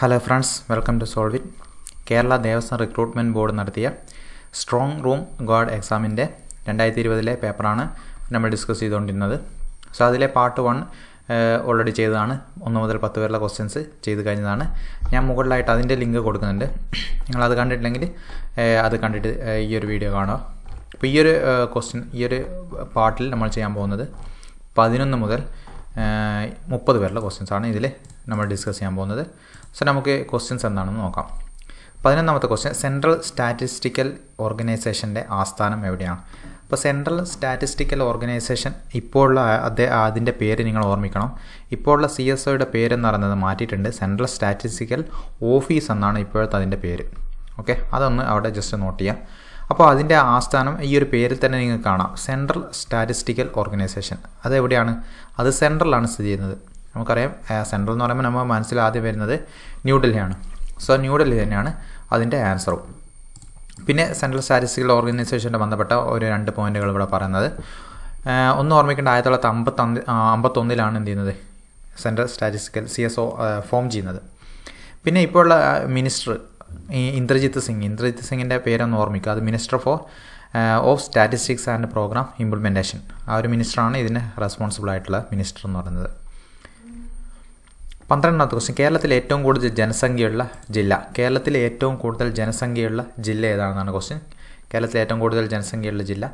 hello friends welcome to solve it Kerala Devaswom recruitment board നടത്തിയ strong room guard എക്സാമിൻ്റെ രണ്ടായിരത്തി ഇരുപതിലെ പേപ്പറാണ് നമ്മൾ ഡിസ്കസ് ചെയ്തുകൊണ്ടിരുന്നത് സോ അതിലെ പാർട്ട് വൺ ഓൾറെഡി ചെയ്തതാണ് ഒന്ന് മുതൽ പത്ത് വരെയുള്ള ക്വസ്റ്റ്യൻസ് ചെയ്ത് കഴിഞ്ഞതാണ് ഞാൻ മുകളിലായിട്ട് അതിൻ്റെ ലിങ്ക് കൊടുക്കുന്നുണ്ട് നിങ്ങളത് കണ്ടിട്ടില്ലെങ്കിൽ അത് കണ്ടിട്ട് ഈ ഒരു വീഡിയോ കാണുക അപ്പോൾ ഈ ഒരു ക്വസ്റ്റ്യൻ ഈ ഒരു പാർട്ടിൽ നമ്മൾ ചെയ്യാൻ പോകുന്നത് പതിനൊന്ന് മുതൽ മുപ്പത് പേരുള്ള ക്വസ്റ്റ്യൻസാണ് ഇതിൽ നമ്മൾ ഡിസ്കസ് ചെയ്യാൻ പോകുന്നത് സോ നമുക്ക് ക്വസ്റ്റ്യൻസ് എന്താണെന്ന് നോക്കാം പതിനൊന്നാമത്തെ ക്വസ്റ്റ്യൻ സെൻട്രൽ സ്റ്റാറ്റിസ്റ്റിക്കൽ ഓർഗനൈസേഷൻ്റെ ആസ്ഥാനം എവിടെയാണ് അപ്പോൾ സെൻട്രൽ സ്റ്റാറ്റിസ്റ്റിക്കൽ ഓർഗനൈസേഷൻ ഇപ്പോഴുള്ള അദ്ദേഹം അതിൻ്റെ പേര് നിങ്ങൾ ഓർമ്മിക്കണം ഇപ്പോഴുള്ള സി എസ് ഒയുടെ പേരെന്ന് പറയുന്നത് മാറ്റിയിട്ടുണ്ട് സെൻട്രൽ സ്റ്റാറ്റിസ്റ്റിക്കൽ ഓഫീസ് എന്നാണ് ഇപ്പോഴത്തെ അതിൻ്റെ പേര് ഓക്കെ അതൊന്ന് അവിടെ ജസ്റ്റ് നോട്ട് ചെയ്യാം അപ്പോൾ അതിൻ്റെ ആസ്ഥാനം ഈ ഒരു പേരിൽ തന്നെ നിങ്ങൾക്ക് കാണാം സെൻട്രൽ സ്റ്റാറ്റിസ്റ്റിക്കൽ ഓർഗനൈസേഷൻ അതെവിടെയാണ് അത് സെൻട്രലാണ് സ്ഥിതി ചെയ്യുന്നത് നമുക്കറിയാം സെൻട്രൽ എന്ന് പറയുമ്പോൾ നമ്മൾ മനസ്സിൽ ആദ്യം വരുന്നത് ന്യൂഡൽഹിയാണ് സോ ന്യൂഡൽഹി തന്നെയാണ് അതിൻ്റെ ആൻസറും പിന്നെ സെൻട്രൽ സ്റ്റാറ്റിസ്റ്റിക്കൽ ഓർഗനൈസേഷൻ്റെ ബന്ധപ്പെട്ട ഒരു രണ്ട് പോയിന്റുകൾ ഇവിടെ പറയുന്നത് ഒന്ന് ഓർമ്മിക്കേണ്ട ആയിരത്തി തൊള്ളായിരത്തി അമ്പത്തൊന്ന് അമ്പത്തൊന്നിലാണ് എന്ത് ചെയ്യുന്നത് central statistical C S O form ചെയ്യുന്നത് പിന്നെ ഉള്ള മിനിസ്റ്റർ ഇന്ദ്രജിത്ത് സിംഗ് ഇന്ദ്രജിത്ത് സിംഗിൻ്റെ പേരൊന്ന് ഓർമ്മിക്കുക അത് minister for of statistics and programme implementation ആ ഒരു മിനിസ്റ്ററാണ് ഇതിന് റെസ്പോൺസിബിൾ ആയിട്ടുള്ള മിനിസ്റ്റർ എന്ന് പറയുന്നത് പന്ത്രണ്ടാമത്തെ ക്വസ്റ്റ്യൻ കേരളത്തിലെ ഏറ്റവും കൂടുതൽ ജനസംഖ്യയുള്ള ജില്ല കേരളത്തിലെ ഏറ്റവും കൂടുതൽ ജനസംഖ്യയുള്ള ജില്ല ഏതാണെന്നാണ് ക്വസ്റ്റ്യൻ കേരളത്തിലെ ഏറ്റവും കൂടുതൽ ജനസംഖ്യയുള്ള ജില്ല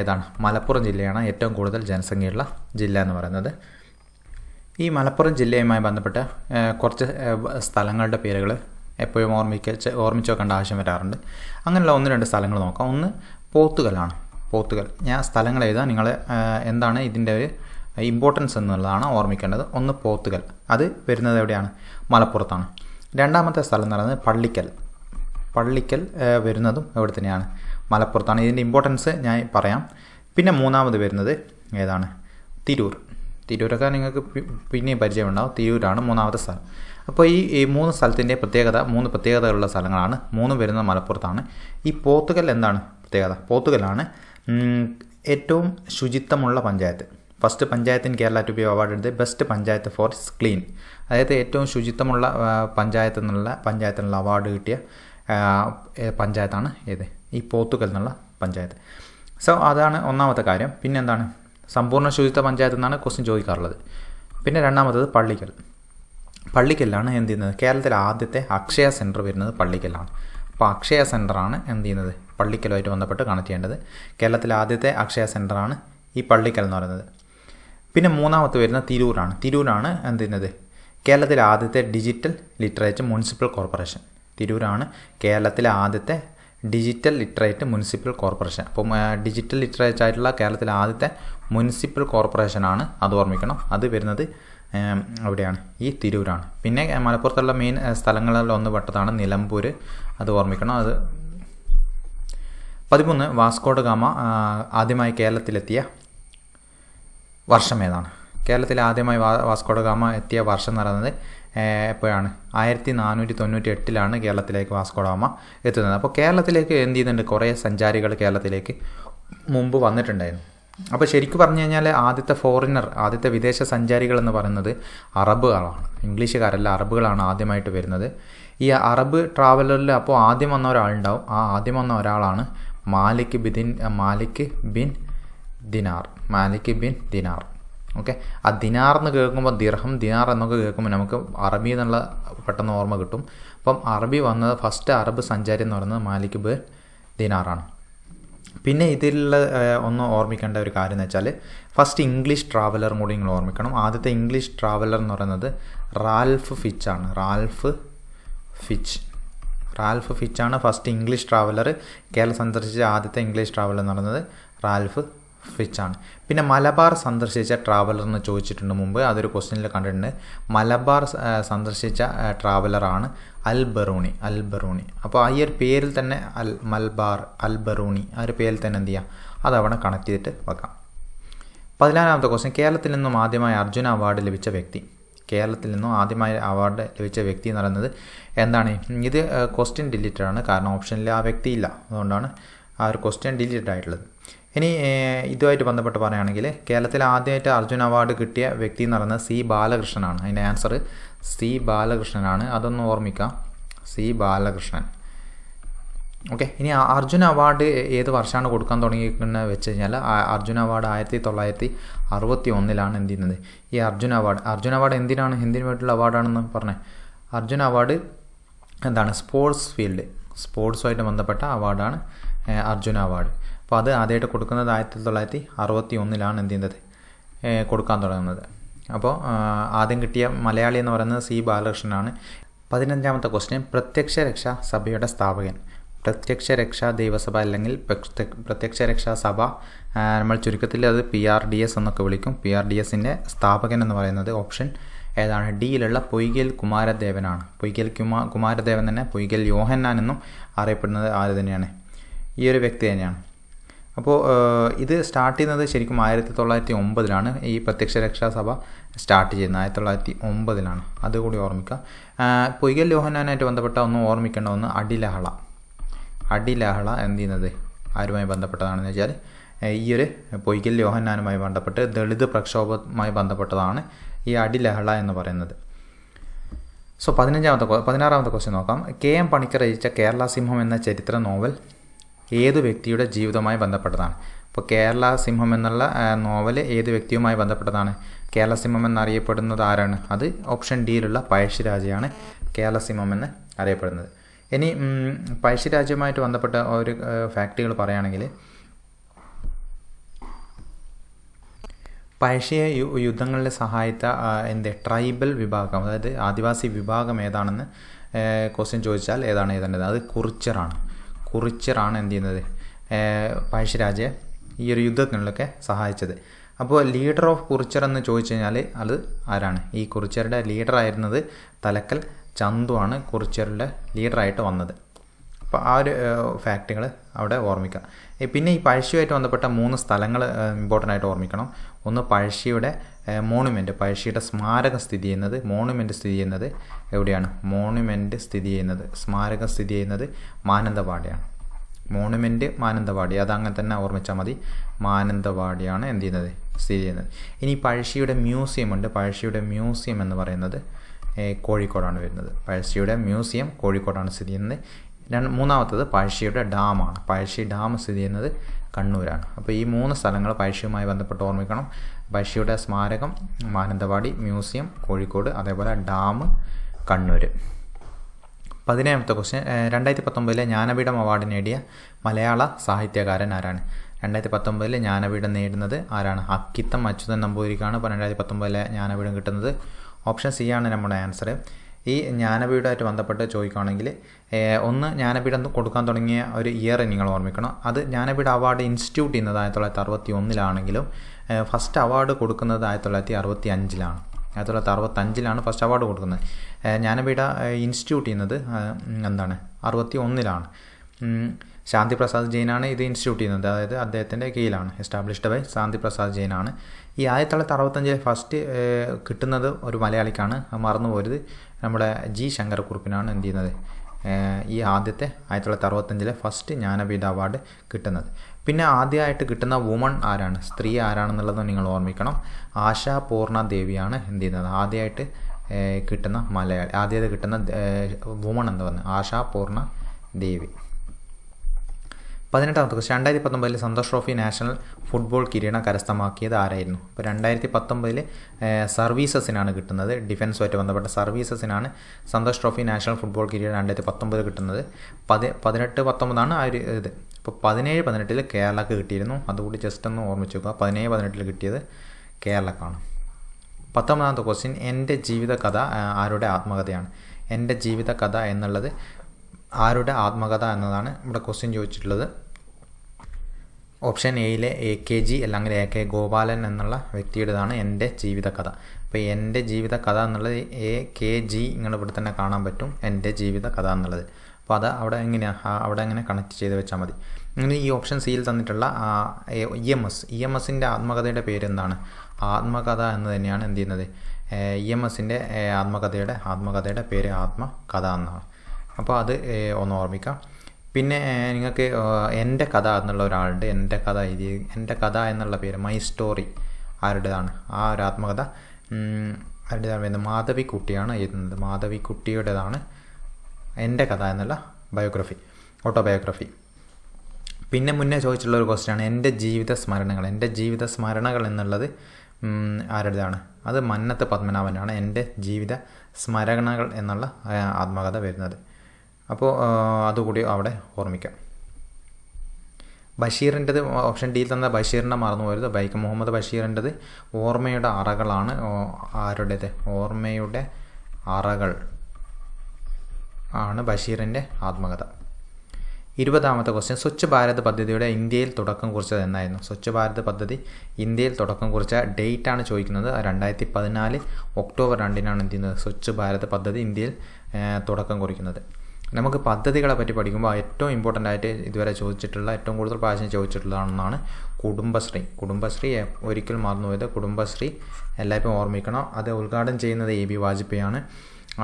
ഏതാണ് മലപ്പുറം ജില്ലയാണ് ഏറ്റവും കൂടുതൽ ജനസംഖ്യയുള്ള ജില്ല എന്ന് പറയുന്നത് ഈ മലപ്പുറം ജില്ലയുമായി ബന്ധപ്പെട്ട് കുറച്ച് സ്ഥലങ്ങളുടെ പേരുകൾ എപ്പോഴും ഓർമ്മിക്ക ഓർമ്മിച്ച് വെക്കേണ്ട ആവശ്യം വരാറുണ്ട് അങ്ങനെയുള്ള ഒന്ന് രണ്ട് സ്ഥലങ്ങൾ നോക്കാം ഒന്ന് പോത്തുകലാണ് പോത്തുകൽ ഞാൻ സ്ഥലങ്ങൾ എഴുതാം നിങ്ങൾ എന്താണ് ഇതിൻ്റെ ഒരു ഇമ്പോർട്ടൻസ് എന്നുള്ളതാണ് ഓർമ്മിക്കേണ്ടത് ഒന്ന് പോത്തുകൽ അത് വരുന്നത് എവിടെയാണ് മലപ്പുറത്താണ് രണ്ടാമത്തെ സ്ഥലം എന്ന് പറയുന്നത് പള്ളിക്കൽ പള്ളിക്കൽ വരുന്നതും എവിടെ തന്നെയാണ് മലപ്പുറത്താണ് ഇതിൻ്റെ ഇമ്പോർട്ടൻസ് ഞാൻ പറയാം പിന്നെ മൂന്നാമത് വരുന്നത് ഏതാണ് തിരൂർ തിരൂരൊക്കെ നിങ്ങൾക്ക് പിന്നെയും പരിചയമുണ്ടാവും തിരൂരാണ് മൂന്നാമത്തെ സ്ഥലം അപ്പോൾ ഈ ഈ മൂന്ന് സ്ഥലത്തിൻ്റെ പ്രത്യേകത മൂന്ന് പ്രത്യേകതകളുള്ള സ്ഥലങ്ങളാണ് മൂന്നും വരുന്നത് മലപ്പുറത്താണ് ഈ പോത്തുകൽ എന്താണ് പ്രത്യേകത പോത്തുകലാണ് ഏറ്റവും ശുചിത്വമുള്ള പഞ്ചായത്ത് ഫസ്റ്റ് പഞ്ചായത്തിൻ Kerala to B award best panchayat for clean അതായത് ഏറ്റവും ശുചിത്വമുള്ള പഞ്ചായത്ത് എന്നുള്ള പഞ്ചായത്തിനുള്ള അവാർഡ് കിട്ടിയ പഞ്ചായത്താണ് ഏത് ഈ പോത്തുകൽ എന്നുള്ള പഞ്ചായത്ത് സോ അതാണ് ഒന്നാമത്തെ കാര്യം പിന്നെ എന്താണ് സമ്പൂർണ്ണ ശുചിത്വ പഞ്ചായത്ത് എന്നാണ് ക്വസ്റ്റ്യൻ ചോദിക്കാറുള്ളത് പിന്നെ രണ്ടാമത്തത് പള്ളിക്കൽ പള്ളിക്കല്ലാണ് എന്ത് ചെയ്യുന്നത് കേരളത്തിലെ ആദ്യത്തെ അക്ഷയ സെൻറ്റർ വരുന്നത് പള്ളിക്കല്ലാണ് അപ്പോൾ അക്ഷയ സെൻറ്ററാണ് എന്ത് ചെയ്യുന്നത് പള്ളിക്കലുമായിട്ട് ബന്ധപ്പെട്ട് കണക്ട് ചെയ്യേണ്ടത് കേരളത്തിലെ ആദ്യത്തെ അക്ഷയ സെൻറ്ററാണ് ഈ പള്ളിക്കൽ എന്ന് പറയുന്നത് പിന്നെ മൂന്നാമത്തെ വരുന്ന തിരൂരാണ് തിരൂരാണ് എന്തിനത് കേരളത്തിലെ ആദ്യത്തെ ഡിജിറ്റൽ ലിറ്ററേറ്റ് മുനിസിപ്പൽ കോർപ്പറേഷൻ തിരൂരാണ് കേരളത്തിലെ ആദ്യത്തെ ഡിജിറ്റൽ ലിറ്ററേറ്റ് മുനിസിപ്പൽ കോർപ്പറേഷൻ അപ്പം ഡിജിറ്റൽ ലിറ്ററേറ്റ് ആയിട്ടുള്ള കേരളത്തിലെ ആദ്യത്തെ മുനിസിപ്പൽ കോർപ്പറേഷനാണ് അത് ഓർമ്മിക്കണം അത് വരുന്നത് അവിടെയാണ് ഈ തിരൂരാണ് പിന്നെ മലപ്പുറത്തുള്ള മെയിൻ സ്ഥലങ്ങളിൽ പെട്ടതാണ് നിലമ്പൂർ അത് ഓർമ്മിക്കണം അത് പതിമൂന്ന് വാസ്കോഡ ഗാമ ആദ്യമായി കേരളത്തിലെത്തിയ വർഷം ഏതാണ് കേരളത്തിൽ ആദ്യമായി വാസ്കോഡഗാമ എത്തിയ വർഷം എന്ന് പറയുന്നത് എപ്പോഴാണ് ആയിരത്തി നാനൂറ്റി തൊണ്ണൂറ്റി എട്ടിലാണ് കേരളത്തിലേക്ക് വാസ്കോഡഗാമ എത്തുന്നത് അപ്പോൾ കേരളത്തിലേക്ക് എന്ത് ചെയ്യുന്നുണ്ട് കുറേ സഞ്ചാരികൾ കേരളത്തിലേക്ക് മുമ്പ് വന്നിട്ടുണ്ടായിരുന്നു അപ്പോൾ ശരിക്കും പറഞ്ഞു കഴിഞ്ഞാൽ ആദ്യത്തെ ഫോറിനർ ആദ്യത്തെ വിദേശ സഞ്ചാരികൾ എന്ന് പറയുന്നത് അറബുകളാണ് ഇംഗ്ലീഷുകാരല്ല അറബുകളാണ് ആദ്യമായിട്ട് വരുന്നത് ഈ അറബ് ട്രാവലറിൽ അപ്പോൾ ആദ്യം വന്ന ഒരാളുണ്ടാവും ആ ആദ്യം വന്ന ഒരാളാണ് മാലിക് ബിദിൻ Malik bin Dinar Malik bin Dinar okay ആ ദിനാർ എന്ന് കേൾക്കുമ്പോൾ ദിർഹം ദിനാർ എന്നൊക്കെ കേൾക്കുമ്പോൾ നമുക്ക് അറബി എന്നുള്ള പെട്ടെന്ന് ഓർമ്മ കിട്ടും അപ്പം അറബി വന്നത് ഫസ്റ്റ് അറബ് സഞ്ചാരി എന്ന് പറയുന്നത് മാലിക് ബിൻ ദിനാറാണ് പിന്നെ ഇതിലുള്ള ഒന്ന് ഓർമ്മിക്കേണ്ട ഒരു കാര്യം എന്ന് വെച്ചാൽ ഫസ്റ്റ് ഇംഗ്ലീഷ് ട്രാവലറും കൂടി നിങ്ങൾ ഓർമ്മിക്കണം ആദ്യത്തെ ഇംഗ്ലീഷ് ട്രാവലർ എന്ന് പറയുന്നത് റാൽഫ് ഫിച്ച് ആണ് റാൽഫ് ഫിച്ച് റാൽഫ് ഫിച്ച് ആണ് ഫസ്റ്റ് ഇംഗ്ലീഷ് ട്രാവലർ കേരളം സന്ദർശിച്ച ആദ്യത്തെ ഇംഗ്ലീഷ് ട്രാവലർ എന്ന് പറയുന്നത് റാൽഫ് ഫിച്ചാണ് പിന്നെ മലബാർ സന്ദർശിച്ച ട്രാവലർ എന്ന് ചോദിച്ചിട്ടുണ്ട് മുമ്പ് അതൊരു ക്വസ്റ്റ്യനിൽ കണ്ടിട്ടുണ്ട് മലബാർ സന്ദർശിച്ച ട്രാവലറാണ് അൽ ബറൂണി അൽ ബറൂണി അപ്പോൾ ഈ ഒരു പേരിൽ തന്നെ അൽ മൽബാർ അൽ ബറൂണി ആ ഒരു പേരിൽ തന്നെ എന്ത് ചെയ്യാം അതവിടെ കണക്ട് ചെയ്തിട്ട് വെക്കാം പതിനാലാമത്തെ ക്വസ്റ്റ്യൻ കേരളത്തിൽ നിന്നും ആദ്യമായി അർജുന അവാർഡ് ലഭിച്ച വ്യക്തി കേരളത്തിൽ നിന്നും ആദ്യമായി അവാർഡ് ലഭിച്ച വ്യക്തി എന്ന് പറയുന്നത് എന്താണ് ഇത് ക്വസ്റ്റ്യൻ ഡിലീറ്റഡ് ആണ് കാരണം ഓപ്ഷനിൽ ആ വ്യക്തിയില്ല അതുകൊണ്ടാണ് ആ ഒരു ക്വസ്റ്റ്യൻ ഡിലീറ്റഡ് ആയിട്ടുള്ളത് ഇനി ഇതുമായിട്ട് ബന്ധപ്പെട്ട് പറയുകയാണെങ്കിൽ കേരളത്തിൽ ആദ്യമായിട്ട് അർജുൻ അവാർഡ് കിട്ടിയ വ്യക്തി എന്ന് പറയുന്നത് സി ബാലകൃഷ്ണനാണ് അതിൻ്റെ ആൻസർ സി ബാലകൃഷ്ണനാണ് അതൊന്ന് ഓർമ്മിക്കാം സി ബാലകൃഷ്ണൻ ഓക്കെ ഇനി അർജുൻ അവാർഡ് ഏത് വർഷമാണ് കൊടുക്കാൻ തുടങ്ങിയിരിക്കുന്നത് വെച്ച് കഴിഞ്ഞാൽ അർജുൻ അവാർഡ് ആയിരത്തി തൊള്ളായിരത്തി അറുപത്തി ഒന്നിലാണ് എന്ത് ചെയ്യുന്നത് ഈ അർജുൻ അവാർഡ് അർജുൻ അവാർഡ് എന്തിനാണ് എന്തിനു വേണ്ടിയിട്ടുള്ള അവാർഡാണെന്ന് പറഞ്ഞത് അർജുൻ അവാർഡ് എന്താണ് സ്പോർട്സ് ഫീൽഡ് സ്പോർട്സുമായിട്ട് ബന്ധപ്പെട്ട അവാർഡാണ് അർജുൻ അവാർഡ് അപ്പോൾ അത് ആദ്യമായിട്ട് കൊടുക്കുന്നത് ആയിരത്തി തൊള്ളായിരത്തി അറുപത്തി ഒന്നിലാണ് എന്ത് ചെയ്യുന്നത് കൊടുക്കാൻ തുടങ്ങുന്നത് അപ്പോൾ ആദ്യം കിട്ടിയ മലയാളി എന്ന് പറയുന്നത് സി ബാലകൃഷ്ണനാണ് പതിനഞ്ചാമത്തെ ക്വസ്റ്റ്യൻ പ്രത്യക്ഷ രക്ഷാ സഭയുടെ സ്ഥാപകൻ പ്രത്യക്ഷ രക്ഷാ ദൈവസഭ അല്ലെങ്കിൽ പ്രത്യക്ഷ രക്ഷാ സഭ നമ്മൾ ചുരുക്കത്തിൽ അത് പി ആർ ഡി എസ് എന്നൊക്കെ വിളിക്കും പി ആർ ഡി എസിൻ്റെ സ്ഥാപകൻ എന്ന് പറയുന്നത് ഓപ്ഷൻ ഏതാണ് ഡിയിലുള്ള പൊയ്കൽ കുമാരദേവനാണ് പൊയ്കൽ കുമാ കുമാരദേവൻ തന്നെ പൊയ്കൽ യോഹന്നാൻ എന്നും അറിയപ്പെടുന്നത് ആര് തന്നെയാണ് ഈ ഒരു വ്യക്തി തന്നെയാണ് അപ്പോൾ ഇത് സ്റ്റാർട്ട് ചെയ്യുന്നത് ശരിക്കും ആയിരത്തി തൊള്ളായിരത്തി ഒമ്പതിലാണ് ഈ പ്രത്യക്ഷ രക്ഷാസഭ സ്റ്റാർട്ട് ചെയ്യുന്നത് ആയിരത്തി തൊള്ളായിരത്തി ഒമ്പതിലാണ് അതുകൂടി ഓർമ്മിക്കുക പൊയ്കൽ ലോഹനാനായിട്ട് ബന്ധപ്പെട്ട ഒന്ന് ഓർമ്മിക്കേണ്ട ഒന്ന് അടിലഹള അടിലഹള എന്ത് ചെയ്യുന്നത് ആരുമായി ബന്ധപ്പെട്ടതാണെന്ന് വെച്ചാൽ ഈ ഒരു പൊയ്കൽ യോഹന്നാനുമായി ബന്ധപ്പെട്ട് ദളിത് പ്രക്ഷോഭവുമായി ബന്ധപ്പെട്ടതാണ് ഈ അടിലഹള എന്ന് പറയുന്നത് സോ പതിനഞ്ചാമത്തെ പതിനാറാമത്തെ ക്വസ്റ്റ്യൻ നോക്കാം കെ എം പണിക്കർ രചിച്ച കേരള സിംഹം എന്ന ചരിത്ര നോവൽ ഏത് വ്യക്തിയുടെ ജീവിതവുമായി ബന്ധപ്പെട്ടതാണ് ഇപ്പോൾ കേരള സിംഹം എന്നുള്ള നോവൽ ഏത് വ്യക്തിയുമായി ബന്ധപ്പെട്ടതാണ് കേരള സിംഹം എന്നറിയപ്പെടുന്നത് ആരാണ് അത് ഓപ്ഷൻ ഡിയിലുള്ള പഴശ്ശിരാജയാണ് കേരള സിംഹം എന്ന് അറിയപ്പെടുന്നത് ഇനി പഴശ്ശിരാജയുമായിട്ട് ബന്ധപ്പെട്ട ഒരു ഫാക്റ്റുകൾ പറയുകയാണെങ്കിൽ പഴശ്ശിയെ യുദ്ധങ്ങളിൽ സഹായിത്ത എന്ത് ട്രൈബൽ വിഭാഗം അതായത് ആദിവാസി വിഭാഗം ഏതാണെന്ന് ക്വസ്റ്റ്യൻ ചോദിച്ചാൽ ഏതാണ് ഏതാണ്ട് അത് കുറിച്ചറാണ് കുറിച്ചറാണ് എന്ത് ചെയ്യുന്നത് പഴശ്ശിരാജയെ ഈ ഒരു യുദ്ധത്തിനുള്ളൊക്കെ സഹായിച്ചത് അപ്പോൾ ലീഡർ ഓഫ് കുറിച്ചർ എന്ന് ചോദിച്ചു കഴിഞ്ഞാൽ അത് ആരാണ് ഈ കുറിച്ചറുടെ ലീഡർ ആയിരുന്നത് തലക്കൽ ചന്തു ആണ് കുറിച്ചറുടെ ലീഡറായിട്ട് വന്നത് അപ്പോൾ ആ ഒരു ഫാക്റ്റുകൾ അവിടെ ഓർമ്മിക്കുക പിന്നെ ഈ പഴശ്ശിയുമായിട്ട് ബന്ധപ്പെട്ട മൂന്ന് സ്ഥലങ്ങൾ ഇമ്പോർട്ടൻ്റ് ആയിട്ട് ഓർമ്മിക്കണം ഒന്ന് പഴശ്ശിയുടെ മോണുമെൻ്റ് പഴശ്ശിയുടെ സ്മാരകം സ്ഥിതി ചെയ്യുന്നത് മോണുമെൻ്റ് സ്ഥിതി ചെയ്യുന്നത് എവിടെയാണ് മോണുമെൻ്റ് സ്ഥിതി ചെയ്യുന്നത് സ്മാരകം സ്ഥിതി ചെയ്യുന്നത് മാനന്തവാടിയാണ് മോണുമെൻ്റ് മാനന്തവാടി അതങ്ങനെ അങ്ങനെ തന്നെ ഓർമ്മിച്ചാൽ മതി മാനന്തവാടിയാണ് എന്ത് ചെയ്യുന്നത് സ്ഥിതി ചെയ്യുന്നത് ഇനി പഴശ്ശിയുടെ മ്യൂസിയം ഉണ്ട് പഴശ്ശിയുടെ മ്യൂസിയം എന്ന് പറയുന്നത് കോഴിക്കോടാണ് വരുന്നത് പഴശ്ശിയുടെ മ്യൂസിയം കോഴിക്കോടാണ് സ്ഥിതി ചെയ്യുന്നത് രണ്ട് മൂന്നാമത്തത് പഴശ്ശിയുടെ ഡാമാണ് പഴശ്ശി ഡാം സ്ഥിതി ചെയ്യുന്നത് കണ്ണൂരാണ് അപ്പോൾ ഈ മൂന്ന് സ്ഥലങ്ങൾ പഴശ്ശിയുമായി ബന്ധപ്പെട്ട് ഓർമ്മിക്കണം പഴശ്ശിയുടെ സ്മാരകം മാനന്തവാടി മ്യൂസിയം കോഴിക്കോട് അതേപോലെ ഡാം കണ്ണൂർ പതിനേഴാമത്തെ ക്വസ്റ്റ്യൻ രണ്ടായിരത്തി പത്തൊമ്പതിലെ ജ്ഞാനപീഠം അവാർഡ് നേടിയ മലയാള സാഹിത്യകാരൻ ആരാണ് രണ്ടായിരത്തി പത്തൊമ്പതിലെ ജ്ഞാനപീഠം നേടുന്നത് ആരാണ് അക്കിത്തം അച്യുതൻ നമ്പൂരിക്കാണ് ഇപ്പോൾ രണ്ടായിരത്തി പത്തൊമ്പതിലെ ജ്ഞാനപീഠം കിട്ടുന്നത് ഓപ്ഷൻ സി ആണ് നമ്മുടെ ആൻസർ ഈ ജ്ഞാനപീഠമായിട്ട് ബന്ധപ്പെട്ട് ചോദിക്കുകയാണെങ്കിൽ ഒന്ന് ജ്ഞാനപീഠം കൊടുക്കാൻ തുടങ്ങിയ ഒരു ഇയർ നിങ്ങൾ ഓർമ്മിക്കണം അത് ജ്ഞാനപീഠ അവാർഡ് ഇൻസ്റ്റിറ്റ്യൂട്ട് ചെയ്യുന്നത് ആയിരത്തി തൊള്ളായിരത്തി അറുപത്തി ഒന്നിലാണെങ്കിലും ഫസ്റ്റ് അവാർഡ് കൊടുക്കുന്നത് ആയിരത്തി തൊള്ളായിരത്തി അറുപത്തി അഞ്ചിലാണ് ആയിരത്തി തൊള്ളായിരത്തി അറുപത്തഞ്ചിലാണ് ഫസ്റ്റ് അവാർഡ് കൊടുക്കുന്നത് ജ്ഞാനപീഠ ഇൻസ്റ്റിറ്റ്യൂട്ട് ചെയ്യുന്നത് എന്താണ് അറുപത്തി ഒന്നിലാണ് ശാന്തി പ്രസാദ് ജെയിനാണ് ഇത് ഇൻസ്റ്റിറ്റ്യൂട്ട് ചെയ്യുന്നത് അതായത് അദ്ദേഹത്തിൻ്റെ കീഴിലാണ് എസ്റ്റാബ്ലിഷ്ഡ് ബൈ ശാന്തി പ്രസാദ് ജെയിനാണ് ഈ ആയിരത്തി തൊള്ളായിരത്തി അറുപത്തഞ്ച് ഫസ്റ്റ് കിട്ടുന്നത് ഒരു മലയാളിക്കാണ് മറന്നു പോരുത് നമ്മുടെ ജി ശങ്കരക്കുറുപ്പിനാണ് എന്ത് ചെയ്യുന്നത് ഈ ആദ്യത്തെ ആയിരത്തി തൊള്ളായിരത്തി അറുപത്തഞ്ചിലെ ഫസ്റ്റ് ജ്ഞാനപീഠ അവാർഡ് കിട്ടുന്നത് പിന്നെ ആദ്യമായിട്ട് കിട്ടുന്ന വുമൺ ആരാണ് സ്ത്രീ ആരാണെന്നുള്ളത് നിങ്ങൾ ഓർമ്മിക്കണം ആശാ പൂർണ ദേവിയാണ് എന്ത് ചെയ്യുന്നത് ആദ്യമായിട്ട് കിട്ടുന്ന മലയാളി ആദ്യമായിട്ട് കിട്ടുന്ന വുമൺ എന്ന് പറഞ്ഞു ആശാ പൂർണ ദേവി പതിനെട്ടാമത്തെ ക്വസ്റ്റ്യൻ രണ്ടായിരത്തി പത്തൊമ്പതിൽ സന്തോഷ് ട്രോഫി നാഷണൽ ഫുട്ബോൾ കിരീടം കരസ്ഥമാക്കിയത് ആരായിരുന്നു ഇപ്പോൾ രണ്ടായിരത്തി പത്തൊമ്പതിൽ സർവീസസിനാണ് കിട്ടുന്നത് ഡിഫൻസുമായിട്ട് ബന്ധപ്പെട്ട സർവീസസിനാണ് സന്തോഷ് ട്രോഫി നാഷണൽ ഫുട്ബോൾ കിരീടം രണ്ടായിരത്തി പത്തൊമ്പത് കിട്ടുന്നത് പതി പതിനെട്ട് പത്തൊമ്പതാണ് ആ ഒരു ഇത് ഇപ്പോൾ പതിനേഴ് പതിനെട്ടിൽ കേരളക്ക് കിട്ടിയിരുന്നു അതുകൂടി ജസ്റ്റ് ഒന്ന് ഓർമ്മിച്ച് നോക്കുക പതിനേഴ് പതിനെട്ടിൽ കിട്ടിയത് കേരളക്കാണ് പത്തൊമ്പതാമത്തെ ക്വസ്റ്റ്യൻ എൻ്റെ ജീവിത കഥ ആരുടെ ആത്മകഥയാണ് എൻ്റെ ജീവിത കഥ എന്നുള്ളത് ആരുടെ ആത്മകഥ എന്നതാണ് ഇവിടെ ക്വസ്റ്റ്യൻ ചോദിച്ചിട്ടുള്ളത് ഓപ്ഷൻ എയിലെ എ കെ ജി അല്ലെങ്കിൽ എ കെ ഗോപാലൻ എന്നുള്ള വ്യക്തിയുടേതാണ് എൻ്റെ ജീവിതകഥ അപ്പോൾ എൻ്റെ ജീവിത കഥ എന്നുള്ളത് എ കെ ജി നിങ്ങൾ ഇവിടെ തന്നെ കാണാൻ പറ്റും എൻ്റെ ജീവിത കഥ എന്നുള്ളത് അപ്പോൾ അത് അവിടെ എങ്ങനെയാണ് അവിടെ അങ്ങനെ കണക്ട് ചെയ്ത് വെച്ചാൽ മതി ഇങ്ങനെ ഈ ഓപ്ഷൻ സിയിൽ തന്നിട്ടുള്ള E M S E M എസിൻ്റെ ആത്മകഥയുടെ പേരെന്താണ് ആത്മകഥ എന്ന് തന്നെയാണ് എന്ത് ചെയ്യുന്നത് ഇ എം എസിൻ്റെ ആത്മകഥയുടെ ആത്മകഥയുടെ പേര് ആത്മകഥ എന്നാണ് അപ്പോൾ അത് ഒന്ന് ഓർമ്മിക്കാം പിന്നെ നിങ്ങൾക്ക് എൻ്റെ കഥ എന്നുള്ള ഒരാളുണ്ട് എൻ്റെ കഥ എഴുതി എൻ്റെ കഥ എന്നുള്ള പേര് മൈ സ്റ്റോറി ആരുടേതാണ് ആ ഒരു ആത്മകഥ ആരുടേതാണ് വരുന്നത് മാധവിക്കുട്ടിയാണ് എഴുതുന്നത് മാധവിക്കുട്ടിയുടേതാണ് എൻ്റെ കഥ എന്നുള്ള ബയോഗ്രഫി ഓട്ടോബയോഗ്രഫി പിന്നെ മുന്നേ ചോദിച്ചിട്ടുള്ള ഒരു ക്വസ്റ്റ്യാണ് എൻ്റെ ജീവിത സ്മരണകൾ എൻ്റെ ജീവിത സ്മരണകൾ എന്നുള്ളത് ആരുടേതാണ് അത് മന്നത്ത് പത്മനാഭനാണ് എൻ്റെ ജീവിത സ്മരണകൾ എന്നുള്ള ആത്മകഥ വരുന്നത് അപ്പോൾ അതുകൂടി അവിടെ ഓർമ്മിക്കാം ബഷീറിൻ്റെത് ഓപ്ഷൻ ഡിയിൽ തന്ന ബഷീറിനെ മറന്നു പോയത് ബൈക്ക് മുഹമ്മദ് ബഷീറിൻ്റെത് ഓർമ്മയുടെ അറകളാണ് ആരുടേത് ഓർമ്മയുടെ അറകൾ ആണ് ബഷീറിൻ്റെ ആത്മകഥ ഇരുപതാമത്തെ ക്വസ്റ്റ്യൻ സ്വച്ഛ് ഭാരത് പദ്ധതിയുടെ ഇന്ത്യയിൽ തുടക്കം കുറിച്ചത് എന്നായിരുന്നു സ്വച്ഛ് ഭാരത് പദ്ധതി ഇന്ത്യയിൽ തുടക്കം കുറിച്ച ഡേറ്റ് ആണ് ചോദിക്കുന്നത് രണ്ടായിരത്തി പതിനാല് ഒക്ടോബർ രണ്ടിനാണ് എന്ത് ചെയ്യുന്നത് സ്വച്ഛ് ഭാരത് പദ്ധതി ഇന്ത്യയിൽ തുടക്കം കുറിക്കുന്നത് നമുക്ക് പദ്ധതികളെ പറ്റി പഠിക്കുമ്പോൾ ഏറ്റവും ഇമ്പോർട്ടൻ്റ് ആയിട്ട് ഇതുവരെ ചോദിച്ചിട്ടുള്ള ഏറ്റവും കൂടുതൽ പ്രാവശ്യം ചോദിച്ചിട്ടുള്ളതാണെന്നാണ് കുടുംബശ്രീ കുടുംബശ്രീ ഒരിക്കൽ മറന്നുപോയത് കുടുംബശ്രീ എല്ലായ്പ്പോഴും ഓർമ്മിക്കണം അത് ഉദ്ഘാടനം ചെയ്യുന്നത് എ ബി വാജ്പേയിയാണ്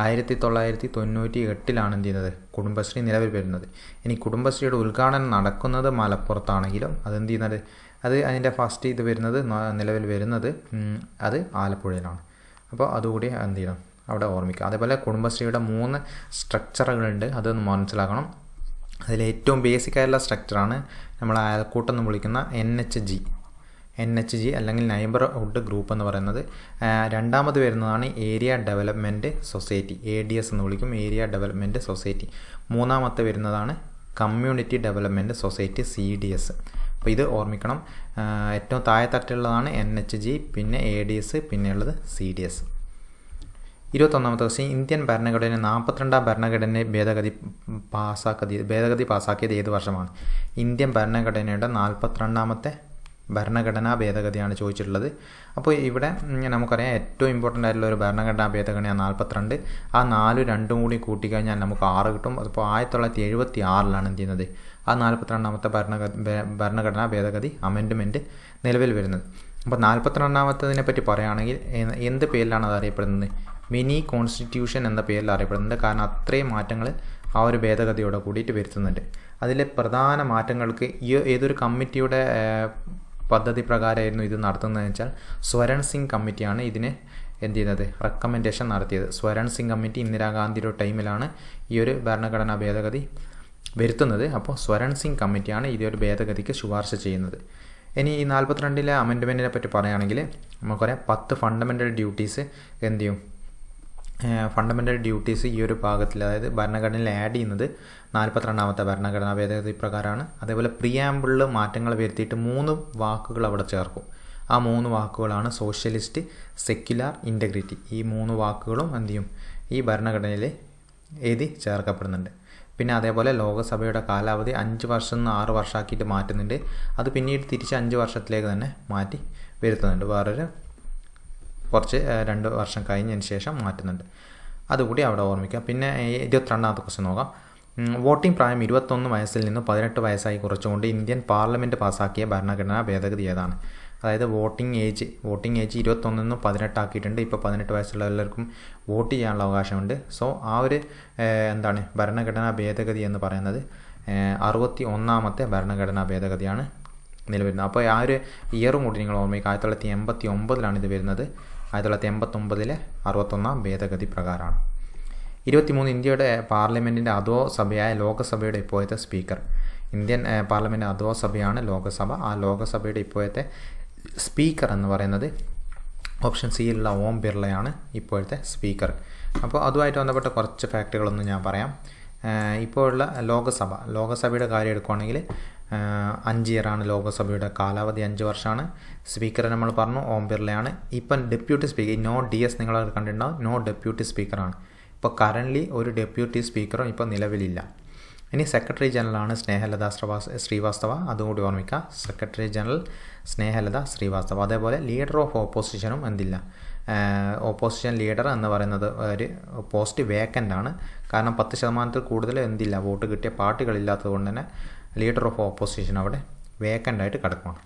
ആയിരത്തി തൊള്ളായിരത്തി തൊണ്ണൂറ്റി എട്ടിലാണ് എന്ത് ചെയ്യുന്നത് കുടുംബശ്രീ നിലവിൽ വരുന്നത് ഇനി കുടുംബശ്രീയുടെ ഉദ്ഘാടനം നടക്കുന്നത് മലപ്പുറത്താണെങ്കിലും അതെന്ത് ചെയ്യുന്നത് അത് അതിൻ്റെ ഫസ്റ്റ് ഇത് വരുന്നത് നിലവിൽ വരുന്നത് അത് ആലപ്പുഴയിലാണ് അപ്പോൾ അതുകൂടി എന്ത് ചെയ്യണം അവിടെ ഓർമ്മിക്കുക അതേപോലെ കുടുംബശ്രീയുടെ മൂന്ന് സ്ട്രക്ചറുകളുണ്ട് അതൊന്ന് മനസ്സിലാക്കണം അതിൽ ഏറ്റവും ബേസിക് ആയിട്ടുള്ള സ്ട്രക്ചറാണ് നമ്മൾ അയൽക്കൂട്ടം വിളിക്കുന്ന N H G N H G അല്ലെങ്കിൽ നൈബർഹുഡ് ഗ്രൂപ്പ് എന്ന് പറയുന്നത് രണ്ടാമത് വരുന്നതാണ് area development society A D S എന്ന് വിളിക്കും ഏരിയ ഡെവലപ്മെൻറ്റ് സൊസൈറ്റി മൂന്നാമത്തെ വരുന്നതാണ് community development society C D S അപ്പോൾ ഇത് ഓർമ്മിക്കണം ഏറ്റവും താഴെത്തട്ടുള്ളതാണ് എൻ എച്ച് ജി പിന്നെ എ ഡി എസ് പിന്നെയുള്ളത് സി ഡി എസ് ഇരുപത്തൊന്നാമത്തെ ദിവസം ഇന്ത്യൻ ഭരണഘടന നാൽപ്പത്തിരണ്ടാം ഭരണഘടന ഭേദഗതി പാസാക്കിയ ഭേദഗതി പാസാക്കിയത് ഏത് വർഷമാണ് ഇന്ത്യൻ ഭരണഘടനയുടെ നാൽപ്പത്തിരണ്ടാമത്തെ ഭരണഘടനാ ഭേദഗതിയാണ് ചോദിച്ചിട്ടുള്ളത് അപ്പോൾ ഇവിടെ നമുക്കറിയാം ഏറ്റവും ഇമ്പോർട്ടൻ്റ് ആയിട്ടുള്ള ഒരു ഭരണഘടനാ ഭേദഗതിയാണ് നാൽപ്പത്തിരണ്ട് ആ നാല് രണ്ടും കൂടി കൂട്ടിക്കഴിഞ്ഞാൽ നമുക്ക് ആറ് കിട്ടും അതിപ്പോൾ ആയിരത്തി തൊള്ളായിരത്തി എഴുപത്തി ആറിലാണ് എന്ത് ചെയ്യുന്നത് ആ നാൽപ്പത്തിരണ്ടാമത്തെ ഭരണ ഭരണഘടനാ ഭേദഗതി അമെൻഡ്മെൻ്റ് നിലവിൽ വരുന്നത് അപ്പോൾ നാൽപ്പത്തിരണ്ടാമത്തതിനെ പറ്റി പറയുകയാണെങ്കിൽ എന്ത് പേരിലാണ് അത് അറിയപ്പെടുന്നത് മിനി കോൺസ്റ്റിറ്റ്യൂഷൻ എന്ന പേരിൽ അറിയപ്പെടുന്നുണ്ട് കാരണം അത്രയും മാറ്റങ്ങൾ ആ ഒരു ഭേദഗതിയോടെ കൂടിയിട്ട് വരുത്തുന്നുണ്ട് അതിലെ പ്രധാന മാറ്റങ്ങൾക്ക് ഈ ഏതൊരു കമ്മിറ്റിയുടെ പദ്ധതി പ്രകാരമായിരുന്നു ഇത് നടത്തുന്നതെന്ന് വെച്ചാൽ സ്വരൺ സിംഗ് കമ്മിറ്റിയാണ് ഇതിനെ എന്ത് ചെയ്യുന്നത് റെക്കമെൻഡേഷൻ നടത്തിയത് സ്വരൺ സിംഗ് കമ്മിറ്റി ഇന്ദിരാഗാന്ധിയുടെ ടൈമിലാണ് ഈ ഒരു ഭരണഘടനാ ഭേദഗതി വരുത്തുന്നത് അപ്പോൾ സ്വരൺ സിംഗ് കമ്മിറ്റിയാണ് ഈ ഒരു ഭേദഗതിക്ക് ശുപാർശ ചെയ്യുന്നത് ഇനി ഈ നാൽപ്പത്തിരണ്ടിലെ അമെൻഡ്മെൻറ്റിനെ പറ്റി പറയുകയാണെങ്കിൽ നമുക്കറിയാം പത്ത് ഫണ്ടമെൻ്റൽ ഡ്യൂട്ടീസ് എന്ത് ചെയ്യും ഫണ്ടമെൻ്റൽ ഡ്യൂട്ടീസ് ഈ ഒരു ഭാഗത്തിൽ അതായത് ഭരണഘടനയിൽ ആഡ് ചെയ്യുന്നത് നാൽപ്പത്തിരണ്ടാമത്തെ ഭരണഘടനാ ഭേദഗതി പ്രകാരമാണ് അതേപോലെ പ്രിയാമ്പിളിൽ മാറ്റങ്ങൾ വരുത്തിയിട്ട് മൂന്ന് വാക്കുകൾ അവിടെ ചേർക്കും ആ മൂന്ന് വാക്കുകളാണ് സോഷ്യലിസ്റ്റ് സെക്യുലാർ ഇൻറ്റഗ്രിറ്റി ഈ മൂന്ന് വാക്കുകളും എന്ത് ചെയ്യും ഈ ഭരണഘടനയിൽ എഴുതി ചേർക്കപ്പെടുന്നുണ്ട് പിന്നെ അതേപോലെ ലോകസഭയുടെ കാലാവധി അഞ്ച് വർഷം നിന്ന് ആറ് വർഷമാക്കിയിട്ട് മാറ്റുന്നുണ്ട് അത് പിന്നീട് തിരിച്ച് അഞ്ച് വർഷത്തിലേക്ക് തന്നെ മാറ്റി വരുത്തുന്നുണ്ട് വേറൊരു കുറച്ച് രണ്ട് വർഷം കഴിഞ്ഞതിന് ശേഷം മാറ്റുന്നുണ്ട് അതുകൂടി അവിടെ ഓർമ്മിക്കുക പിന്നെ ഇരുപത്തിരണ്ടാമത്തെ ക്വസ്റ്റ്യൻ നോക്കാം വോട്ടിംഗ് പ്രായം ഇരുപത്തൊന്ന് വയസ്സിൽ നിന്ന് പതിനെട്ട് വയസ്സായി കുറച്ചുകൊണ്ട് ഇന്ത്യൻ പാർലമെൻറ്റ് പാസ്സാക്കിയ ഭരണഘടനാ ഭേദഗതി ഏതാണ് അതായത് വോട്ടിംഗ് ഏജ് വോട്ടിംഗ് ഏജ് ഇരുപത്തൊന്നിൽ നിന്ന് പതിനെട്ടാക്കിയിട്ടുണ്ട് ഇപ്പോൾ പതിനെട്ട് വയസ്സുള്ള എല്ലാവർക്കും വോട്ട് ചെയ്യാനുള്ള അവകാശമുണ്ട് സോ ആ ഒരു എന്താണ് ഭരണഘടനാ ഭേദഗതി എന്ന് പറയുന്നത് അറുപത്തി ഒന്നാമത്തെ ഭരണഘടനാ ഭേദഗതിയാണ് നിലവിൽ അപ്പോൾ ആ ഒരു ഇയറും കൂടി നിങ്ങൾ ഓർമ്മിക്കുക ആയിരത്തി തൊള്ളായിരത്തി എൺപത്തി ഒമ്പതിലാണ് ഇത് വരുന്നത് ആയിരത്തി തൊള്ളായിരത്തി എൺപത്തൊമ്പതിലെ അറുപത്തൊന്നാം ഭേദഗതി പ്രകാരമാണ് ഇരുപത്തിമൂന്ന് ഇന്ത്യയുടെ പാർലമെൻറ്റിൻ്റെ അധോ സഭയായ ലോകസഭയുടെ ഇപ്പോഴത്തെ സ്പീക്കർ ഇന്ത്യൻ പാർലമെൻറ്റ് അധോ സഭയാണ് ലോകസഭ ആ ലോകസഭയുടെ ഇപ്പോഴത്തെ സ്പീക്കർ എന്ന് പറയുന്നത് ഓപ്ഷൻ സിയിലുള്ള ഓം ബിർളയാണ് ഇപ്പോഴത്തെ സ്പീക്കർ അപ്പോൾ അതുമായിട്ട് ബന്ധപ്പെട്ട കുറച്ച് ഫാക്റ്റുകളൊന്നും ഞാൻ പറയാം ഇപ്പോഴുള്ള ലോകസഭ ലോകസഭയുടെ കാര്യം എടുക്കുകയാണെങ്കിൽ അഞ്ച് ഇയറാണ് ലോകസഭയുടെ കാലാവധി അഞ്ച് വർഷമാണ് സ്പീക്കർ നമ്മൾ പറഞ്ഞു ഓം ബിർളയാണ് ഇപ്പം deputy speaker no D S നിങ്ങൾ കണ്ടിട്ടുണ്ടാവും നോ ഡെപ്യൂട്ടി സ്പീക്കറാണ് ഇപ്പോൾ കറൻ്റ്ലി ഒരു ഡെപ്യൂട്ടി സ്പീക്കറും ഇപ്പോൾ നിലവിലില്ല ഇനി സെക്രട്ടറി ജനറലാണ് സ്നേഹലത ശ്രീവാസ്തവ അതുകൂടി ഓർമ്മിക്കുക സെക്രട്ടറി ജനറൽ സ്നേഹലത ശ്രീവാസ്തവ അതേപോലെ ലീഡർ ഓഫ് ഓപ്പോസിഷനും എന്തില്ല ഓപ്പോസിഷൻ ലീഡർ എന്ന് പറയുന്നത് ഒരു പോസ്റ്റ് വേക്കൻ്റ് ആണ് കാരണം പത്ത് ശതമാനത്തിൽ കൂടുതൽ എന്തില്ല വോട്ട് കിട്ടിയ പാർട്ടികളില്ലാത്തത് കൊണ്ട് തന്നെ ലീഡർ ഓഫ് ഓപ്പോസിഷൻ അവിടെ വേക്കൻ്റ് ആയിട്ട് കിടക്കുകയാണ്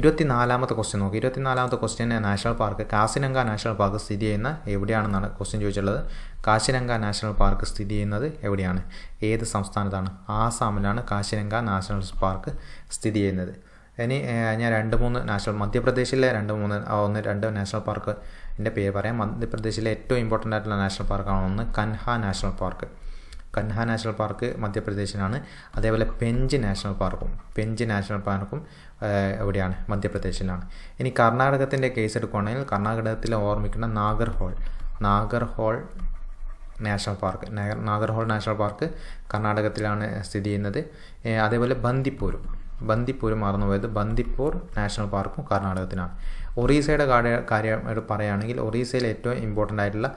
ഇരുപത്തിനാലാമത്തെ ക്വസ്റ്റ്യൻ നോക്കി ഇരുപത്തിനാലാമത്തെ question national park Kaziranga national park സ്ഥിതി ചെയ്യുന്ന എവിടെയാണെന്നാണ് ക്വസ്റ്റ്യൻ ചോദിച്ചിട്ടുള്ളത് കാശിരംഗ നാഷണൽ പാർക്ക് സ്ഥിതി ചെയ്യുന്നത് എവിടെയാണ് ഏത് സംസ്ഥാനത്താണ് ആസാമിലാണ് കാശിരംഗ നാഷണൽ പാർക്ക് സ്ഥിതി ചെയ്യുന്നത് ഇനി ഞാൻ രണ്ട് മൂന്ന് നാഷണൽ മധ്യപ്രദേശിലെ രണ്ട് മൂന്ന് ഒന്ന് രണ്ട് നാഷണൽ പാർക്ക് എൻ്റെ പേര് പറയാം മധ്യപ്രദേശിലെ ഏറ്റവും ഇമ്പോർട്ടൻ്റ് ആയിട്ടുള്ള നാഷണൽ പാർക്കാണ് ഒന്ന് Kanha national park Kanha national park മധ്യപ്രദേശിനാണ് അതേപോലെ പെഞ്ച് നാഷണൽ പാർക്കും പെഞ്ച് നാഷണൽ പാർക്കും എവിടെയാണ് മധ്യപ്രദേശിലാണ് ഇനി കർണാടകത്തിൻ്റെ കേസ് എടുക്കുകയാണെങ്കിൽ കർണാടകത്തിൽ ഓർമ്മിക്കുന്ന Nagarhole Nagarhole national park Nagar Nagarhole national park കർണാടകത്തിലാണ് സ്ഥിതി ചെയ്യുന്നത് അതേപോലെ ബന്ദിപ്പൂരും ബന്ദിപ്പൂർ മറന്നുപോയത് ബന്ദിപ്പൂർ നാഷണൽ പാർക്കും കർണാടകത്തിനാണ് ഒറീസയുടെ കാര്യമായിട്ട് പറയുകയാണെങ്കിൽ ഒറീസയിൽ ഏറ്റവും ഇമ്പോർട്ടൻ്റ് ആയിട്ടുള്ള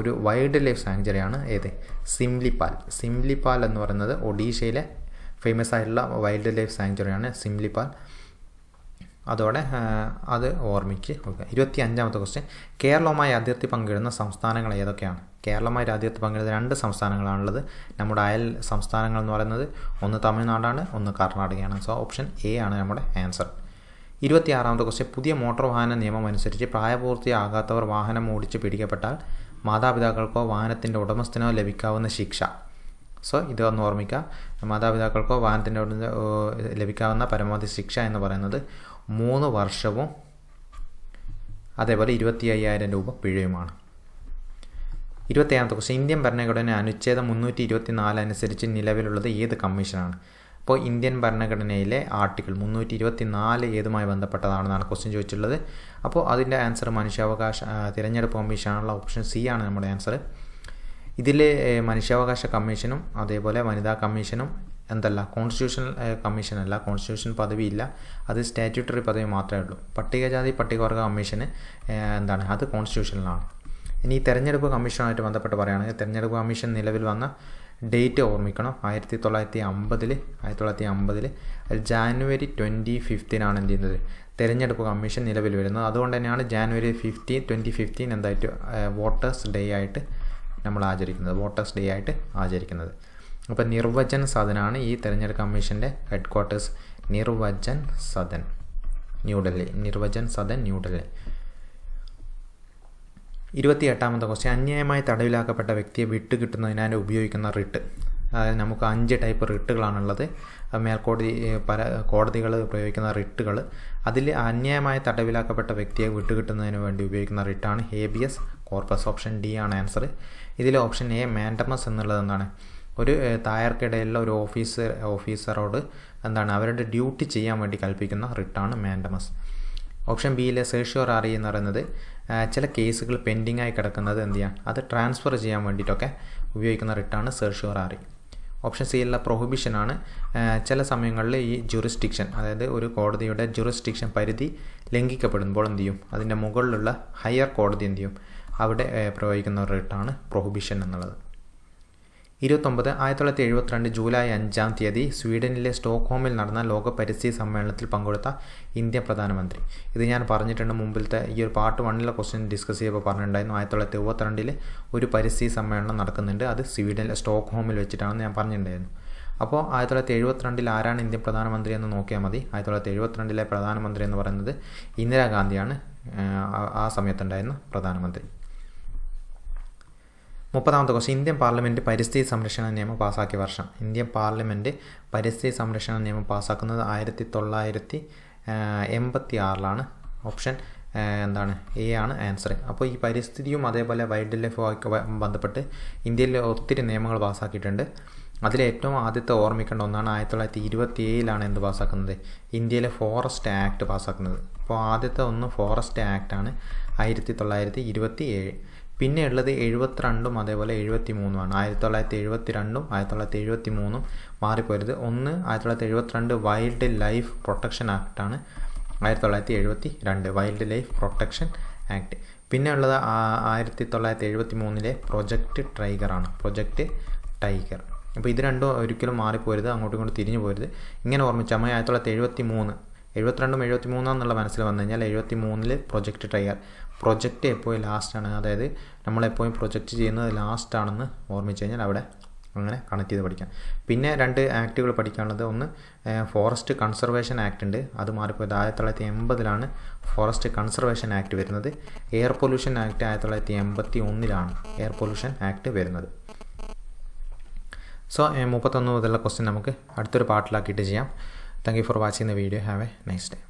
ഒരു വൈൽഡ് ലൈഫ് സാങ്ച്വറിയാണ് ഏത് സിംലിപാൽ സിംലിപാൽ എന്ന് പറയുന്നത് ഒഡീഷയിലെ ഫേമസ് ആയിട്ടുള്ള വൈൽഡ് ലൈഫ് സാങ്ച്വറിയാണ് സിംലിപാൽ അതോടെ അത് ഓർമ്മിച്ച് കൊടുക്കുക ഇരുപത്തി അഞ്ചാമത്തെ ക്വസ്റ്റ്യൻ കേരളവുമായി അതിർത്തി പങ്കിടുന്ന സംസ്ഥാനങ്ങൾ ഏതൊക്കെയാണ് കേരളവുമായി അതിർത്തി പങ്കിടുന്ന രണ്ട് സംസ്ഥാനങ്ങളാണുള്ളത് നമ്മുടെ അയൽ സംസ്ഥാനങ്ങൾ എന്ന് പറയുന്നത് ഒന്ന് തമിഴ്നാടാണ് ഒന്ന് കർണാടകയാണ് സോ ഓപ്ഷൻ എ ആണ് നമ്മുടെ ആൻസർ ഇരുപത്തിയാറാമത്തെ ക്വസ്റ്റ്യൻ പുതിയ മോട്ടോർ വാഹന നിയമം അനുസരിച്ച് പ്രായപൂർത്തിയാകാത്തവർ വാഹനം ഓടിച്ച് പിടിക്കപ്പെട്ടാൽ മാതാപിതാക്കൾക്കോ വാഹനത്തിൻ്റെ ഉടമസ്ഥനോ ലഭിക്കാവുന്ന ശിക്ഷ സോ ഇത് ഒന്ന് ഓർമ്മിക്കാം മാതാപിതാക്കൾക്കോ വാഹനത്തിൻ്റെ ലഭിക്കാവുന്ന പരമാവധി ശിക്ഷ എന്ന് പറയുന്നത് മൂന്ന് വർഷവും അതേപോലെ ഇരുപത്തി അയ്യായിരം രൂപ പിഴയുമാണ് ഇരുപത്തേഴാമത്തെ ക്വസ്റ്റ്യൻ ഇന്ത്യൻ ഭരണഘടന അനുച്ഛേദം മുന്നൂറ്റി ഇരുപത്തി നാല് അനുസരിച്ച് നിലവിലുള്ളത് ഏത് കമ്മീഷനാണ് അപ്പോൾ ഇന്ത്യൻ ഭരണഘടനയിലെ ആർട്ടിക്കിൾ മുന്നൂറ്റി ഇരുപത്തി നാല് ഏതുമായി ബന്ധപ്പെട്ടതാണെന്നാണ് ക്വസ്റ്റ്യൻ ചോദിച്ചിട്ടുള്ളത് അപ്പോൾ അതിൻ്റെ ആൻസർ മനുഷ്യാവകാശ തിരഞ്ഞെടുപ്പ് കമ്മീഷനുള്ള ഓപ്ഷൻ സി ആണ് നമ്മുടെ ആൻസർ ഇതിൽ മനുഷ്യാവകാശ കമ്മീഷനും അതേപോലെ വനിതാ കമ്മീഷനും എന്തല്ല കോൺസ്റ്റിറ്റ്യൂഷണൽ കമ്മീഷൻ അല്ല കോൺസ്റ്റിറ്റ്യൂഷൻ പദവിയില്ല അത് സ്റ്റാറ്റ്യൂട്ടറി പദവി മാത്രമേ ഉള്ളൂ പട്ടികജാതി പട്ടികവർഗ കമ്മീഷന് എന്താണ് അത് കോൺസ്റ്റിറ്റ്യൂഷനിലാണ് ഇനി തെരഞ്ഞെടുപ്പ് കമ്മീഷനുമായിട്ട് ബന്ധപ്പെട്ട് പറയുകയാണെങ്കിൽ തെരഞ്ഞെടുപ്പ് കമ്മീഷൻ നിലവിൽ വന്ന ഡേറ്റ് ഓർമ്മിക്കണം ആയിരത്തി തൊള്ളായിരത്തി അമ്പതിൽ ആയിരത്തി തൊള്ളായിരത്തി അമ്പതിൽ ജാനുവരി ട്വൻറ്റി ഫിഫ്റ്റീനാണ് എന്ത് ചെയ്യുന്നത് തെരഞ്ഞെടുപ്പ് കമ്മീഷൻ നിലവിൽ വരുന്നത് അതുകൊണ്ട് തന്നെയാണ് ജാനുവരി ഫിഫ്റ്റീൻ ട്വൻറ്റി ഫിഫ്റ്റീൻ എന്തായിട്ട് വോട്ടേഴ്സ് ഡേ ആയിട്ട് നമ്മൾ ആചരിക്കുന്നത് വോട്ടേഴ്സ് ഡേ ആയിട്ട് ആചരിക്കുന്നത് അപ്പോൾ നിർവചൻ സദനാണ് ഈ തെരഞ്ഞെടുപ്പ് കമ്മീഷൻ്റെ ഹെഡ് ക്വാർട്ടേഴ്സ് നിർവചൻ സദൻ ന്യൂഡൽഹി നിർവചൻ സദൻ ന്യൂഡൽഹി ഇരുപത്തിയെട്ടാമത്തെ ക്വസ്റ്റ്യൻ അന്യായമായി തടവിലാക്കപ്പെട്ട വ്യക്തിയെ വിട്ടുകിട്ടുന്നതിനായി ഉപയോഗിക്കുന്ന റിട്ട് അതായത് നമുക്ക് അഞ്ച് ടൈപ്പ് റിട്ടുകളാണുള്ളത് മേൽക്കോടതി പല കോടതികൾ പ്രയോഗിക്കുന്ന റിട്ടുകൾ അതിൽ അന്യായമായി തടവിലാക്കപ്പെട്ട വ്യക്തിയെ വിട്ടുകിട്ടുന്നതിന് വേണ്ടി ഉപയോഗിക്കുന്ന റിട്ടാണ് ഹേബിയസ് കോർപ്പസ് ഓപ്ഷൻ ഡി ആണ് ആൻസർ ഇതിൽ ഓപ്ഷൻ എ മാൻഡമസ് എന്നുള്ളത് എന്താണ് ഒരു തായർക്കിടയിലുള്ള ഒരു ഓഫീസർ ഓഫീസറോട് എന്താണ് അവരുടെ ഡ്യൂട്ടി ചെയ്യാൻ വേണ്ടി കൽപ്പിക്കുന്ന റിട്ടാണ് മാൻഡമസ് ഓപ്ഷൻ ബിയിലെ സേഷ്യോർ ആറി എന്ന് പറയുന്നത് ചില കേസുകൾ പെൻഡിങ് ആയി കിടക്കുന്നത് എന്ത് ചെയ്യാം അത് ട്രാൻസ്ഫർ ചെയ്യാൻ വേണ്ടിയിട്ടൊക്കെ ഉപയോഗിക്കുന്ന റിട്ടാണ് സെർഷ്യോറാറി ഓപ്ഷൻ സി പ്രൊഹിബിഷൻ പ്രൊഹിബിഷനാണ് ചില സമയങ്ങളിൽ ഈ ജുറിസ്ഡിക്ഷൻ അതായത് ഒരു കോടതിയുടെ ജുറിസ്ഡിക്ഷൻ പരിധി ലംഘിക്കപ്പെടുമ്പോൾ എന്ത് ചെയ്യും അതിൻ്റെ മുകളിലുള്ള ഹയർ കോടതി എന്ത് ചെയ്യും അവിടെ പ്രയോഗിക്കുന്ന റിട്ടാണ് പ്രൊഹിബിഷൻ എന്നുള്ളത് ഇരുപത്തൊമ്പത് ആയിരത്തി തൊള്ളായിരത്തി എഴുപത്തിരണ്ട് ജൂലൈ അഞ്ചാം തീയതി സ്വീഡനിലെ സ്റ്റോക്ക്ഹോമിൽ നടന്ന ലോക പരിസ്ഥിതി സമ്മേളനത്തിൽ പങ്കെടുത്ത ഇന്ത്യൻ പ്രധാനമന്ത്രി ഇത് ഞാൻ പറഞ്ഞിട്ടുണ്ട് മുമ്പിലത്തെ ഈ ഒരു പാർട്ട് വണ്ണിലെ ക്വസ്റ്റ്യൻ ഡിസ്കസ് ചെയ്യുമ്പോൾ പറഞ്ഞിട്ടുണ്ടായിരുന്നു ആയിരത്തി തൊള്ളായിരത്തി എഴുപത്തിരണ്ടിൽ ഒരു പരിസ്ഥിതി സമ്മേളനം നടക്കുന്നുണ്ട് അത് സ്വീഡനിലെ സ്റ്റോക്ക്ഹോമിൽ വെച്ചിട്ടാണ് ഞാൻ പറഞ്ഞിട്ടുണ്ടായിരുന്നു അപ്പോൾ ആയിരത്തി തൊള്ളായിരത്തി എഴുപത്തിരണ്ടിൽ ആരാണ് ഇന്ത്യൻ പ്രധാനമന്ത്രി എന്ന് നോക്കിയാൽ മതി ആയിരത്തി തൊള്ളായിരത്തി എഴുപത്തിരണ്ടിലെ പ്രധാനമന്ത്രി എന്ന് പറയുന്നത് ഇന്ദിരാഗാന്ധിയാണ് ആ സമയത്തുണ്ടായിരുന്ന പ്രധാനമന്ത്രി മുപ്പതാമത്തെ ക്വസ്റ്റ്യൻ ഇന്ത്യൻ പാർലമെൻറ്റ് പരിസ്ഥിതി സംരക്ഷണ നിയമം പാസാക്കിയ വർഷം ഇന്ത്യൻ പാർലമെൻറ്റ് പരിസ്ഥിതി സംരക്ഷണ നിയമം പാസാക്കുന്നത് ആയിരത്തി തൊള്ളായിരത്തി എൺപത്തി ആറിലാണ് ഓപ്ഷൻ എന്താണ് എ ആണ് ആൻസർ അപ്പോൾ ഈ പരിസ്ഥിതിയും അതേപോലെ വൈൽഡ് ലൈഫുമൊക്കെ ബന്ധപ്പെട്ട് ഇന്ത്യയിൽ ഒത്തിരി നിയമങ്ങൾ പാസ്സാക്കിയിട്ടുണ്ട് അതിലേറ്റവും ഏറ്റവും ആദ്യത്തെ ഓർമ്മിക്കേണ്ട ഒന്നാണ് ആയിരത്തി തൊള്ളായിരത്തി ഇരുപത്തി ഏഴിലാണ് എന്ത് പാസ്സാക്കുന്നത് ഇന്ത്യയിലെ ഫോറസ്റ്റ് ആക്ട് പാസ്സാക്കുന്നത് അപ്പോൾ ആദ്യത്തെ ഒന്ന് ഫോറസ്റ്റ് ആക്ട് ആണ് ആയിരത്തി തൊള്ളായിരത്തി ഇരുപത്തി ഏഴ് പിന്നെയുള്ളത് എഴുപത്തിരണ്ടും അതേപോലെ എഴുപത്തി മൂന്നുമാണ് ആയിരത്തി തൊള്ളായിരത്തി എഴുപത്തി രണ്ടും ആയിരത്തി തൊള്ളായിരത്തി എഴുപത്തി മൂന്നും മാറിപ്പോയത് ഒന്ന് ആയിരത്തി തൊള്ളായിരത്തി എഴുപത്തിരണ്ട് വൈൽഡ് ലൈഫ് പ്രൊട്ടക്ഷൻ ആക്ടാണ് ആയിരത്തി തൊള്ളായിരത്തി എഴുപത്തി രണ്ട് വൈൽഡ് ലൈഫ് പ്രൊട്ടക്ഷൻ ആക്ട് പിന്നെയുള്ളത് ആയിരത്തി തൊള്ളായിരത്തി എഴുപത്തി മൂന്നിലെ പ്രൊജക്റ്റ് ടൈഗറാണ് പ്രൊജക്റ്റ് ടൈഗർ അപ്പോൾ ഇത് രണ്ടും ഒരിക്കലും മാറിപ്പോരുത് അങ്ങോട്ടും ഇങ്ങോട്ടും തിരിഞ്ഞു പോരുത് ഇങ്ങനെ ഓർമ്മിച്ചാൽ മതി ആയിരത്തി തൊള്ളായിരത്തി എഴുപത്തി മൂന്ന് എഴുപത്തിരണ്ടും എഴുപത്തി മൂന്നാന്നുള്ള മനസ്സിൽ വന്നു കഴിഞ്ഞാൽ എഴുപത്തി മൂന്നിൽ പ്രൊജക്റ്റ് ട്രൈഗർ പ്രൊജക്റ്റ് എപ്പോഴും ലാസ്റ്റാണ് അതായത് നമ്മളെപ്പോഴും പ്രൊജക്റ്റ് ചെയ്യുന്നത് ലാസ്റ്റാണെന്ന് ഓർമ്മിച്ച് കഴിഞ്ഞാൽ അവിടെ അങ്ങനെ കണക്ട് ചെയ്ത് പഠിക്കാം പിന്നെ രണ്ട് ആക്റ്റുകൾ പഠിക്കാനുള്ളത് ഒന്ന് ഫോറസ്റ്റ് കൺസർവേഷൻ ആക്ട് ഉണ്ട് അത് മാറിപ്പോയത് ആയിരത്തി തൊള്ളായിരത്തി എൺപതിലാണ് ഫോറസ്റ്റ് കൺസർവേഷൻ ആക്ട് വരുന്നത് എയർ പൊല്യൂഷൻ ആക്ട് ആയിരത്തി തൊള്ളായിരത്തി എൺപത്തി ഒന്നിലാണ് എയർ പൊല്യൂഷൻ ആക്ട് വരുന്നത് സോ മുപ്പത്തൊന്ന് മുതലുള്ള ക്വസ്റ്റ്യൻ നമുക്ക് അടുത്തൊരു പാട്ടിലാക്കിയിട്ട് ചെയ്യാം thank you for watching the video have a nice day